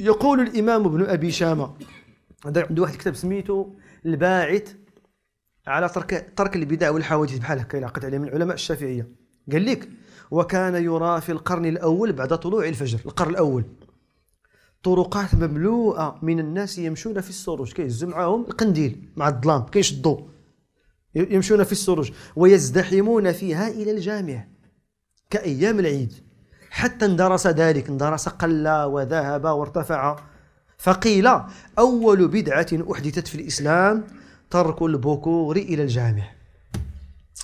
يقول الإمام ابن أبي شامة عنده واحد الكتاب سميته الباعث على ترك ترك البدع والحواجز بحال هكا ينعقد عليه من علماء الشافعية قال لك وكان يرى في القرن الأول بعد طلوع الفجر القرن الأول طرقات مملوءة من الناس يمشون في السروج كيهزوا معاهم القنديل مع الظلام كيشدوا يمشون في السروج ويزدحمون فيها إلى الجامع كأيام العيد حتى اندرس ذلك اندرس قل وذهب وارتفع فقيل أول بدعة أحدثت في الإسلام ترك البكور إلى الجامع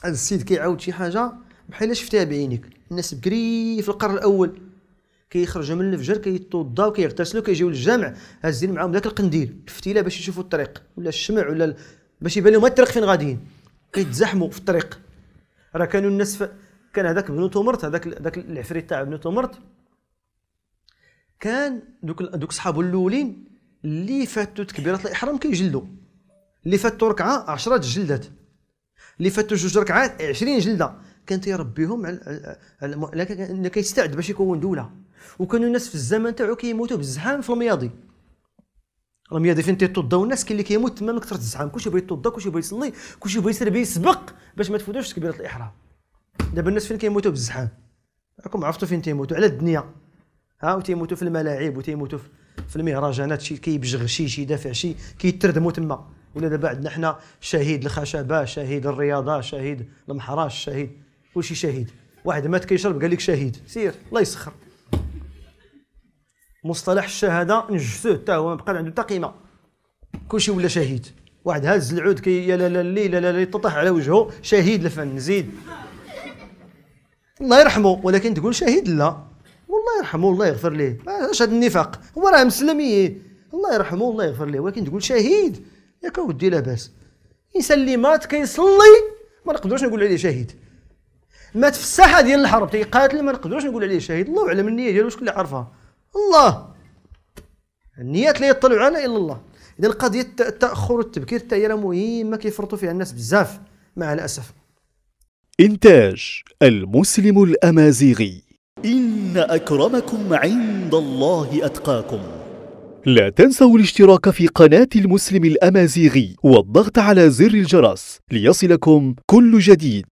هذا السيد كيعاود شي حاجة بحال شفتها بعينك الناس بكري في القرن الأول كيخرجوا من الفجر كيتوضا وكيغتسلوا كيجيو للجامع هازين معاهم ذاك القنديل الفتيله باش يشوفوا الطريق ولا الشمع ولا ال... باش يبان لهم الطريق فين غاديين كيتزحموا في الطريق راه كانوا الناس كان هذاك بنو تومرت هذاك هذاك العفريت تاع بنو تومرت كان دوك دوك صحابو الاولين اللي فاتو تكبيرات الاحرام كيجلدوا اللي فاتو ركعه 10 جلدات اللي فاتو جوج ركعات 20 جلده كان تيربيهم على لكن كيستعد باش يكون دوله وكانوا الناس في الزمن تاعو كيموتوا بالزحام في المياضي المياضي فين تيتوضاو الناس كاين اللي كيموت تما من كثره الزحام كلشي بغى يتوضا كلشي بغى يصلي كلشي بغى يسير يسبق باش ما تفوتوش تكبيره الاحرام دابا الناس فين كيموتوا بالزحام راكم عرفتوا فين تيموتوا على الدنيا ها وتيموتوا في الملاعب وتيموتوا في المهرجانات شي كيبجغ شي شي دافع شي كيتردموا تما ولا دابا عندنا حنا شهيد الخشبه شهيد الرياضه شهيد المحراش شهيد كلشي شهيد واحد مات كيشرب قال لك شهيد سير الله يسخر مصطلح الشهاده نجسوه حتى هو ما بقى عنده حتى قيمه كلشي ولا شهيد واحد هاز العود كي يا لا لا لا لا يتطح على وجهه شهيد الفن زيد الله يرحمه ولكن تقول شهيد لا والله يرحمه الله يغفر ليه اش هذا النفاق هو راه مسلمي إيه. الله يرحمه الله يغفر ليه ولكن تقول شهيد ياك اودي لاباس الانسان اللي مات كيصلي ما نقدروش نقول عليه شهيد مات في الساحه ديال الحرب تيقاتل ما نقدروش نقول عليه شهيد الله اعلم النيه ديالو شكون اللي عرفها الله النيات لا يطلع على الا الله اذا قضيه التاخر والتبكير حتى هي مهمه كيفرطوا فيها الناس بزاف مع الاسف انتاج المسلم الأمازيغي إن أكرمكم عند الله أتقاكم لا تنسوا الاشتراك في قناة المسلم الأمازيغي والضغط على زر الجرس ليصلكم كل جديد